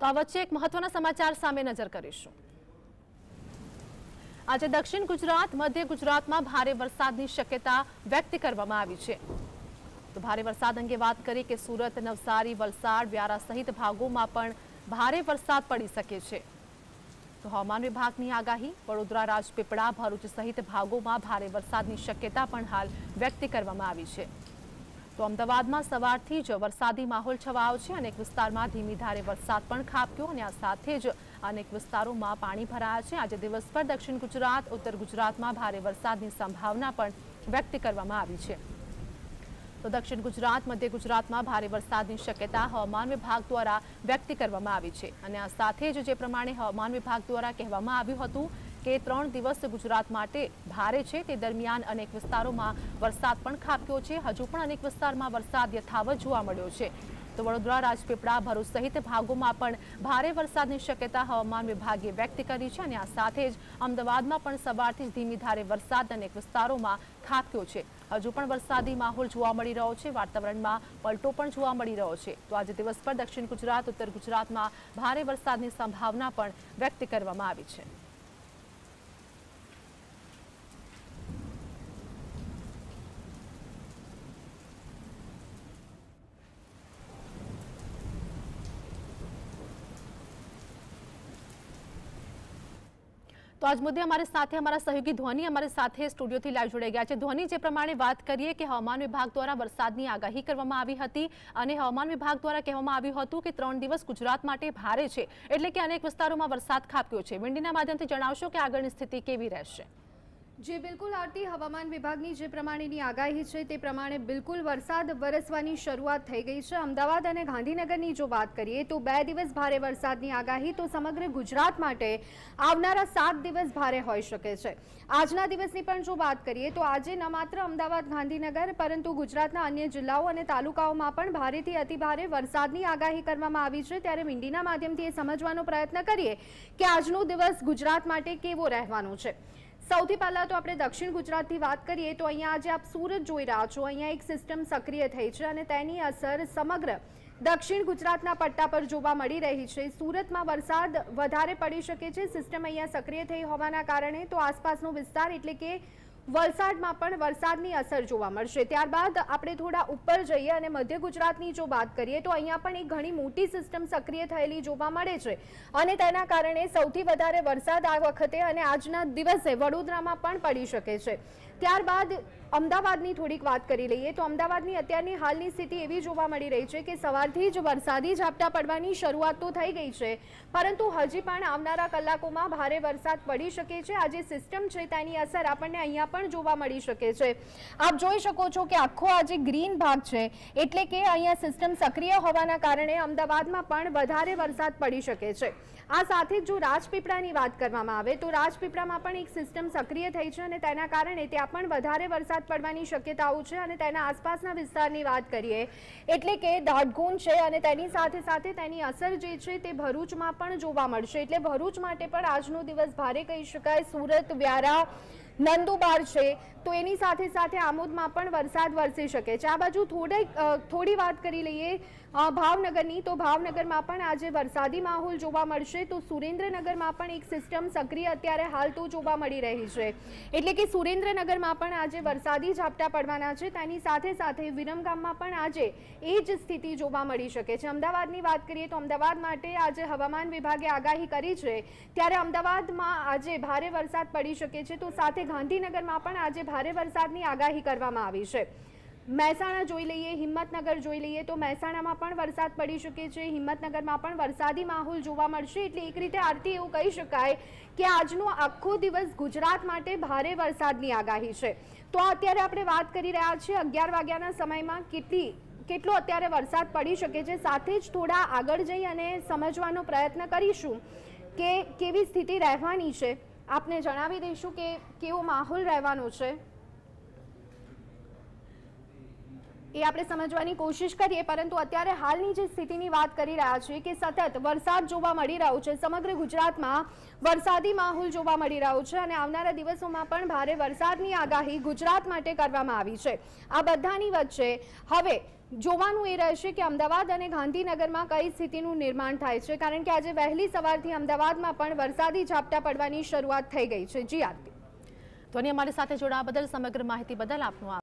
તો આ વચ્ચે એક મહત્વના સમાચાર સામે નજર કરીશું આજે દક્ષિણ ગુજરાત મધ્ય ગુજરાતમાં ભારે વરસાદની શક્યતા વ્યક્ત કરવામાં આવી છે તો ભારે વરસાદ અંગે વાત કરીએ કે સુરત નવસારી વલસાડ વ્યારા સહિત ભાગોમાં પણ ભારે વરસાદ પડી શકે છે તો હવામાન વિભાગની આગાહી વડોદરા રાજપીપળા ભરૂચ સહિત ભાગોમાં ભારે વરસાદની શક્યતા પણ હાલ વ્યક્ત કરવામાં આવી છે તો અમદાવાદમાં સવારથી જ વરસાદી માહોલ છવાયો છે અનેક વિસ્તારમાં ધીમી ધારે વરસાદ પણ ખાબક્યો અને આ સાથે જ અનેક વિસ્તારોમાં પાણી ભરાયા છે આજે દિવસભર દક્ષિણ ગુજરાત ઉત્તર ગુજરાતમાં ભારે વરસાદની સંભાવના પણ વ્યક્ત કરવામાં આવી છે તો દક્ષિણ ગુજરાત મધ્ય ગુજરાતમાં ભારે વરસાદની શક્યતા હવામાન વિભાગ દ્વારા વ્યક્ત કરવામાં આવી છે અને આ સાથે જ જે પ્રમાણે હવામાન વિભાગ દ્વારા કહેવામાં આવ્યું હતું કે ત્રણ દિવસ ગુજરાત માટે ભારે છે તે દરમિયાન અનેક વિસ્તારોમાં વરસાદ પણ ખાબક્યો છે હજુ પણ અનેક વિસ્તારમાં વરસાદ યથાવત જોવા મળ્યો છે તો વડોદરા રાજપીપળા ભરૂચ સહિત ભાગોમાં પણ ભારે વરસાદની શક્યતા હવામાન વિભાગે વ્યક્ત કરી છે અને આ સાથે જ અમદાવાદમાં પણ સવારથી જ ધીમી ધારે વરસાદ અનેક વિસ્તારોમાં ખાબક્યો છે હજુ પણ વરસાદી માહોલ જોવા મળી રહ્યો છે વાતાવરણમાં પલટો પણ જોવા મળી રહ્યો છે તો આજે દિવસ પર દક્ષિણ ગુજરાત ઉત્તર ગુજરાતમાં ભારે વરસાદની સંભાવના પણ વ્યક્ત કરવામાં આવી છે તો આજ મુદ્દે અમારી સાથે અમારા સહયોગી ધ્વની અમારી સાથે સ્ટુડિયોથી લાઈવ જોડાઈ ગયા છે ધ્વની જે પ્રમાણે વાત કરીએ કે હવામાન વિભાગ દ્વારા વરસાદની આગાહી કરવામાં આવી હતી અને હવામાન વિભાગ દ્વારા કહેવામાં આવ્યું હતું કે ત્રણ દિવસ ગુજરાત માટે ભારે છે એટલે કે અનેક વિસ્તારોમાં વરસાદ ખાબક્યો છે વિંડીના માધ્યમથી જણાવશો કે આગળની સ્થિતિ કેવી રહેશે જે બિલકુલ આરતી હવામાન વિભાગની જે પ્રમાણેની આગાહી છે તે પ્રમાણે બિલકુલ વરસાદ વરસવાની શરૂઆત થઈ ગઈ છે અમદાવાદ અને ગાંધીનગરની જો વાત કરીએ તો બે દિવસ ભારે વરસાદની આગાહી તો સમગ્ર ગુજરાત માટે આવનારા સાત દિવસ ભારે હોઈ શકે છે આજના દિવસની પણ જો વાત કરીએ તો આજે ન માત્ર અમદાવાદ ગાંધીનગર પરંતુ ગુજરાતના અન્ય જિલ્લાઓ અને તાલુકાઓમાં પણ ભારેથી અતિભારે વરસાદની આગાહી કરવામાં આવી છે ત્યારે મીંડીના માધ્યમથી એ સમજવાનો પ્રયત્ન કરીએ કે આજનો દિવસ ગુજરાત માટે કેવો રહેવાનો છે સૌથી પહેલાં તો આપણે દક્ષિણ ગુજરાતથી વાત કરીએ તો અહીંયા આજે આપ સુરત જોઈ રહ્યા છો અહીંયા એક સિસ્ટમ સક્રિય થઈ છે અને તેની અસર સમગ્ર દક્ષિણ ગુજરાતના પટ્ટા પર જોવા મળી રહી છે સુરતમાં વરસાદ વધારે પડી શકે છે સિસ્ટમ અહીંયા સક્રિય થઈ હોવાના કારણે તો આસપાસનો વિસ્તાર એટલે કે વલસાડમાં પણ વરસાદની અસર જોવા મળશે ત્યારબાદ આપણે થોડા ઉપર જઈએ અને મધ્ય ગુજરાતની જો વાત કરીએ તો અહીંયા પણ એક ઘણી મોટી સિસ્ટમ સક્રિય થયેલી જોવા મળે છે અને તેના કારણે સૌથી વધારે વરસાદ આ વખતે અને આજના દિવસે વડોદરામાં પણ પડી શકે છે ત્યારબાદ અમદાવાદની થોડીક વાત કરી લઈએ તો અમદાવાદની અત્યારની હાલની સ્થિતિ એવી જોવા મળી રહી છે કે સવારથી જ વરસાદી ઝાપટા પડવાની શરૂઆત તો થઈ ગઈ છે પરંતુ હજી પણ આવનારા કલાકોમાં ભારે વરસાદ પડી શકે છે આ જે સિસ્ટમ છે તેની અસર આપણને અહીંયા પણ જોવા મળી શકે છે આપ જોઈ શકો છો કે આખો આ જે ગ્રીન ભાગ છે એટલે કે અહીંયા સિસ્ટમ સક્રિય હોવાના કારણે અમદાવાદમાં પણ વધારે વરસાદ પડી શકે છે આ સાથે જો રાજપીપળાની વાત કરવામાં આવે તો રાજપીપળામાં પણ એક સિસ્ટમ સક્રિય થઈ છે અને તેના કારણે ત્યાં ત્યાં પણ વધારે વરસાદ પડવાની શક્યતાઓ છે અને તેના આસપાસના વિસ્તારની વાત કરીએ એટલે કે દાટગુણ છે અને તેની સાથે સાથે તેની અસર જે છે તે ભરૂચમાં પણ જોવા મળશે એટલે ભરૂચ માટે પણ આજનો દિવસ ભારે કહી શકાય સુરત વ્યારા નંદુબાર છે તો એની સાથે સાથે આમોદમાં પણ વરસાદ વરસી શકે છે આ બાજુ થોડે થોડી વાત કરી લઈએ ભાવનગરની તો ભાવનગરમાં પણ આજે વરસાદી માહોલ જોવા મળશે તો સુરેન્દ્રનગરમાં પણ એક સિસ્ટમ સક્રિય અત્યારે હાલ તો જોવા મળી રહી છે એટલે કે સુરેન્દ્રનગર માં પણ આજે વરસાદી ઝાપટા પડવાના છે તેની સાથે સાથે વિરમગામમાં પણ આજે એ જ સ્થિતિ જોવા મળી શકે છે અમદાવાદની વાત કરીએ તો અમદાવાદ માટે આજે હવામાન વિભાગે આગાહી કરી છે કે ત્યારે અમદાવાદમાં આજે ભારે વરસાદ પડી શકે છે તો સાથે ગાંધીનગરમાં પણ આજે ભારે વરસાદની આગાહી કરવામાં આવી છે મહેસાણા જોઈ લઈએ હિંમતનગર જોઈ લઈએ તો મહેસાણામાં પણ વરસાદ પડી શકે છે હિંમતનગરમાં પણ વરસાદી માહોલ જોવા મળશે એટલે એક રીતે આરતી એવું કહી શકાય કે આજનો આખો દિવસ ગુજરાત માટે ભારે વરસાદની આગાહી છે તો અત્યારે આપણે વાત કરી રહ્યા છીએ અગિયાર વાગ્યાના સમયમાં કેટલી કેટલો અત્યારે વરસાદ પડી શકે છે સાથે જ થોડા આગળ જઈ અને સમજવાનો પ્રયત્ન કરીશું કે કેવી સ્થિતિ રહેવાની છે આપને જણાવી દઈશું કે કેવો માહોલ રહેવાનો છે એ આપણે સમજવાની કોશિશ કરીએ પરંતુ અત્યારે હાલની જે સ્થિતિની વાત કરી રહ્યા છીએ કે સતત વરસાદ જોવા મળી રહ્યો છે સમગ્ર ગુજરાતમાં વરસાદી માહોલ જોવા મળી રહ્યો છે અને આવનારા દિવસોમાં પણ ભારે વરસાદની આગાહી ગુજરાત માટે કરવામાં આવી છે આ બધાની વચ્ચે હવે જોવાનું એ રહેશે કે અમદાવાદ અને ગાંધીનગરમાં કઈ સ્થિતિનું નિર્માણ થાય છે કારણ કે આજે વહેલી સવારથી અમદાવાદમાં પણ વરસાદી ઝાપટા પડવાની શરૂઆત થઈ ગઈ છે જી આરતી ધોની અમારી સાથે જોડાવા બદલ સમગ્ર માહિતી બદલ આપનું